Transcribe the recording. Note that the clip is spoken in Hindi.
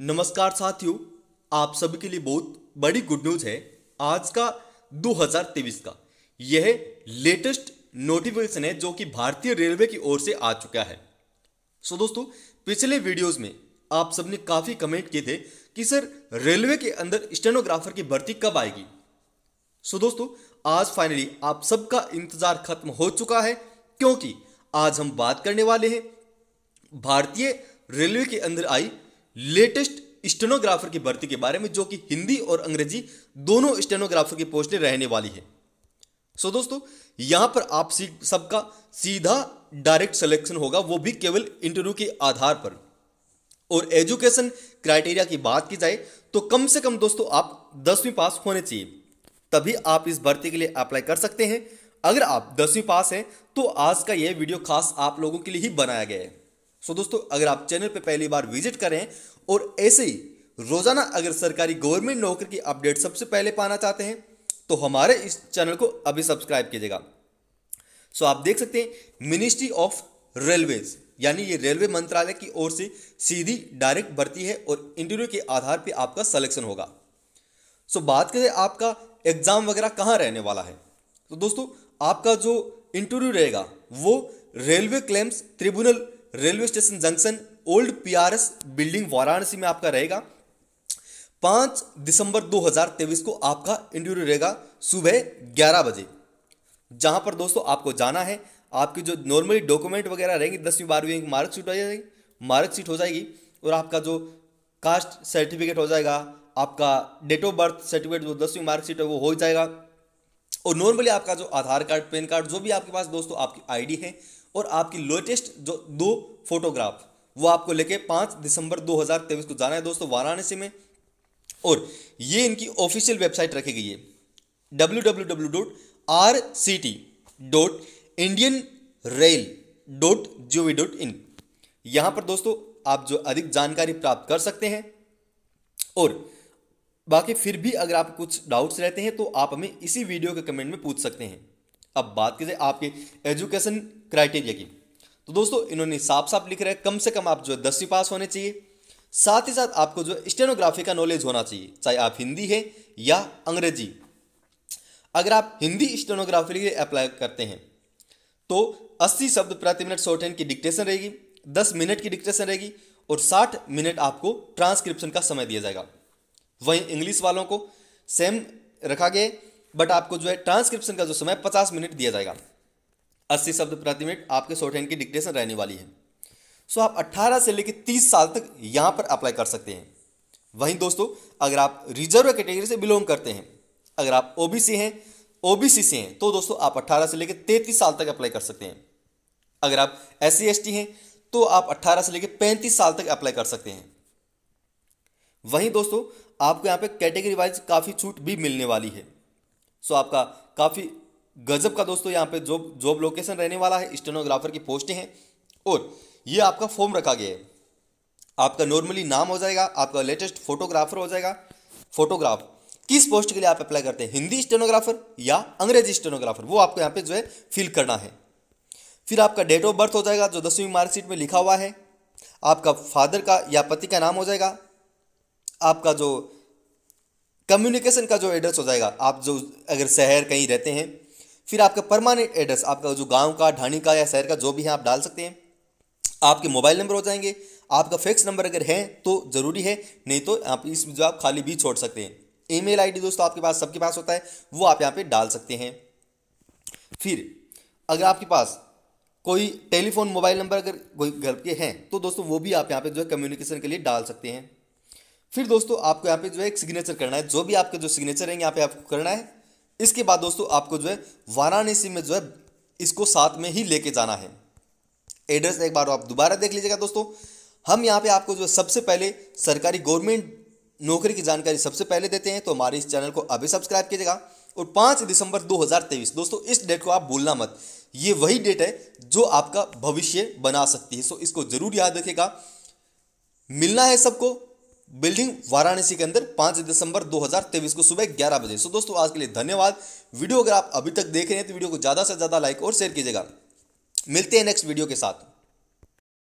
नमस्कार साथियों आप सभी के लिए बहुत बड़ी गुड न्यूज़ है आज का 2023 का यह लेटेस्ट नोटिफिकेशन है जो कि भारतीय रेलवे की ओर से आ चुका है सो दोस्तों पिछले वीडियोस में आप सबने काफ़ी कमेंट किए थे कि सर रेलवे के अंदर स्टेनोग्राफर की भर्ती कब आएगी सो दोस्तों आज फाइनली आप सबका इंतज़ार खत्म हो चुका है क्योंकि आज हम बात करने वाले हैं भारतीय रेलवे के अंदर आई लेटेस्ट स्टेनोग्राफर की भर्ती के बारे में जो कि हिंदी और अंग्रेजी दोनों स्टेनोग्राफर की पोस्टें रहने वाली है सो so, दोस्तों यहां पर आप सबका सीधा डायरेक्ट सिलेक्शन होगा वो भी केवल इंटरव्यू के आधार पर और एजुकेशन क्राइटेरिया की बात की जाए तो कम से कम दोस्तों आप दसवीं पास होने चाहिए तभी आप इस भर्ती के लिए अप्लाई कर सकते हैं अगर आप दसवीं पास हैं तो आज का यह वीडियो खास आप लोगों के लिए ही बनाया गया है सो दोस्तों अगर आप चैनल पर पहली बार विजिट करें और ऐसे ही रोज़ाना अगर सरकारी गवर्नमेंट नौकरी की अपडेट सबसे पहले पाना चाहते हैं तो हमारे इस चैनल को अभी सब्सक्राइब कीजिएगा सो आप देख सकते हैं मिनिस्ट्री ऑफ रेलवेज यानी ये रेलवे मंत्रालय की ओर से सीधी डायरेक्ट भर्ती है और इंटरव्यू के आधार पर आपका सलेक्शन होगा सो बात करें आपका एग्ज़ाम वगैरह कहाँ रहने वाला है तो दोस्तों आपका जो इंटरव्यू रहेगा वो railway claims tribunal railway station junction old PRS building Varanasi में आपका रहेगा पाँच दिसंबर 2023 को आपका इंटरव्यू रहेगा सुबह ग्यारह बजे जहां पर दोस्तों आपको जाना है आपकी जो नॉर्मली डॉक्यूमेंट वगैरह रहेंगे दसवीं बारहवीं मार्कशीट हो जाएगी मार्कशीट हो जाएगी और आपका जो कास्ट सर्टिफिकेट हो जाएगा आपका डेट ऑफ बर्थ सर्टिफिकेट जो दसवीं मार्कशीट है वो हो जाएगा और नॉर्मली आपका जो आधार कार्ड पैन कार्ड जो भी आपके पास दोस्तों आपकी आईडी है और आपकी लेटेस्ट जो दो फोटोग्राफ वो आपको लेके पाँच दिसंबर 2023 को जाना है दोस्तों वाराणसी में और ये इनकी ऑफिशियल वेबसाइट रखी गई है W W W dot R C T dot Indian rail dot G V dot in यहाँ पर दोस्तों आप जो अधिक जानकारी प्राप्त कर सकते हैं और बाकी फिर भी अगर आप कुछ डाउट्स रहते हैं तो आप हमें इसी वीडियो के कमेंट में पूछ सकते हैं अब बात कीजिए आपके एजुकेशन क्राइटेरिया की तो दोस्तों इन्होंने साफ साफ लिख रहे कम से कम आप जो है दसवीं पास होने चाहिए साथ ही साथ आपको जो स्टेनोग्राफी का नॉलेज होना चाहिए चाहे आप हिंदी है या अंग्रेजी अगर आप हिंदी स्टेनोग्राफी के लिए अप्लाई करते हैं तो 80 शब्द प्रति मिनट शॉर्ट हैंड की डिक्टेशन रहेगी 10 मिनट की डिक्टेशन रहेगी और 60 मिनट आपको ट्रांसक्रिप्शन का समय दिया जाएगा वहीं इंग्लिश वालों को सेम रखा गया बट आपको जो है ट्रांसक्रिप्शन का जो समय 50 मिनट दिया जाएगा अस्सी शब्द प्रति मिनट आपके शॉर्ट हैंड की डिक्टेशन रहने वाली है सो आप अट्ठारह से लेकर तीस साल तक यहाँ पर अप्लाई कर सकते हैं वहीं दोस्तों अगर आप रिजर्व कैटेगरी से बिलोंग करते हैं अगर आप ओ हैं ओ से हैं तो दोस्तों आप अट्ठारह से लेकर तैंतीस साल तक अप्लाई कर सकते हैं अगर आप एस सी हैं तो आप 18 से लेकर 35 साल तक अप्लाई कर सकते हैं वहीं दोस्तों आपको यहाँ पे कैटेगरी वाइज काफ़ी छूट भी मिलने वाली है सो आपका काफ़ी गजब का दोस्तों यहाँ पे जॉब जॉब लोकेशन रहने वाला है स्टेनोग्राफर की पोस्टें हैं और ये आपका फॉर्म रखा गया है आपका नॉर्मली नाम हो जाएगा आपका लेटेस्ट फोटोग्राफर हो जाएगा फोटोग्राफ किस पोस्ट के लिए आप अप्लाई करते हैं हिंदी स्टेनोग्राफर या अंग्रेजी स्टेनोग्राफर वो आपको यहाँ पे जो है फिल करना है फिर आपका डेट ऑफ बर्थ हो जाएगा जो दसवीं मार्कशीट में लिखा हुआ है आपका फादर का या पति का नाम हो जाएगा आपका जो कम्युनिकेशन का जो एड्रेस हो जाएगा आप जो अगर शहर कहीं रहते हैं फिर आपका परमानेंट एड्रेस आपका जो गांव का ढाणी का या शहर का जो भी है आप डाल सकते हैं आपके मोबाइल नंबर हो जाएंगे आपका फिक्स नंबर अगर है तो ज़रूरी है नहीं तो आप इस जो आप खाली भी छोड़ सकते हैं ईमेल आईडी दोस्तों आपके पास सबके पास होता है वो आप यहाँ पे डाल सकते हैं फिर अगर आपके पास कोई टेलीफोन मोबाइल नंबर अगर कोई घर के हैं तो दोस्तों वो भी आप यहाँ पे जो है कम्युनिकेशन के लिए डाल सकते हैं फिर दोस्तों आपको यहाँ पे जो है एक सिग्नेचर करना है जो भी आपके जो सिग्नेचर है यहाँ पे आपको करना है इसके बाद दोस्तों आपको जो है वाराणसी में जो है इसको साथ में ही लेके जाना है एड्रेस एक बार आप दोबारा देख लीजिएगा दोस्तों हम यहाँ पे आपको जो सबसे पहले सरकारी गवर्नमेंट नौकरी की जानकारी सबसे पहले देते हैं तो हमारे इस चैनल को अभी सब्सक्राइब कीजिएगा और पाँच दिसंबर 2023 दोस्तों इस डेट को आप भूलना मत ये वही डेट है जो आपका भविष्य बना सकती है सो इसको जरूर याद रखेगा मिलना है सबको बिल्डिंग वाराणसी के अंदर पांच दिसंबर 2023 को सुबह ग्यारह बजे सो दोस्तों आज के लिए धन्यवाद वीडियो अगर आप अभी तक देख रहे हैं तो वीडियो को ज़्यादा से ज़्यादा लाइक और शेयर कीजिएगा मिलते हैं नेक्स्ट वीडियो के साथ